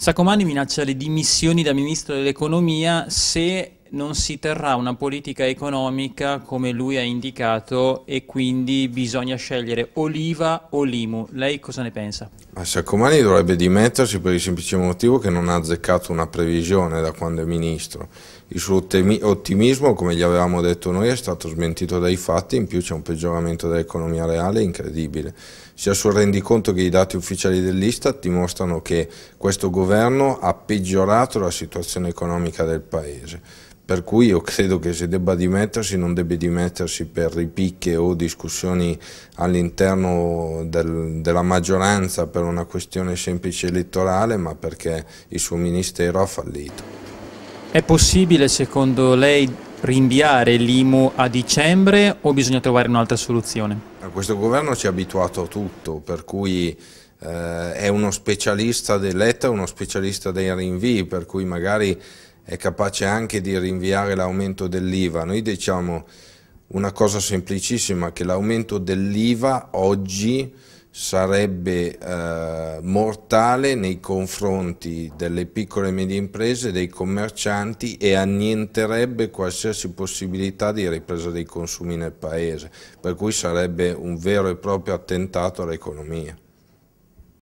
Saccomanni minaccia le dimissioni da ministro dell'economia se non si terrà una politica economica come lui ha indicato e quindi bisogna scegliere oliva o l'IMU. Lei cosa ne pensa? Ma Saccomanni dovrebbe dimettersi per il semplice motivo che non ha azzeccato una previsione da quando è ministro. Il suo ottimismo, come gli avevamo detto noi, è stato smentito dai fatti, in più c'è un peggioramento dell'economia reale incredibile. Sia sul rendiconto che i dati ufficiali dell'Istat dimostrano che questo governo ha peggiorato la situazione economica del Paese per cui io credo che se debba dimettersi non debba dimettersi per ripicche o discussioni all'interno del, della maggioranza per una questione semplice elettorale, ma perché il suo ministero ha fallito. È possibile secondo lei rinviare l'IMU a dicembre o bisogna trovare un'altra soluzione? Questo governo ci ha abituato a tutto, per cui eh, è uno specialista dell'ETA, uno specialista dei rinvii, per cui magari è capace anche di rinviare l'aumento dell'IVA. Noi diciamo una cosa semplicissima, che l'aumento dell'IVA oggi sarebbe eh, mortale nei confronti delle piccole e medie imprese, dei commercianti e annienterebbe qualsiasi possibilità di ripresa dei consumi nel Paese, per cui sarebbe un vero e proprio attentato all'economia.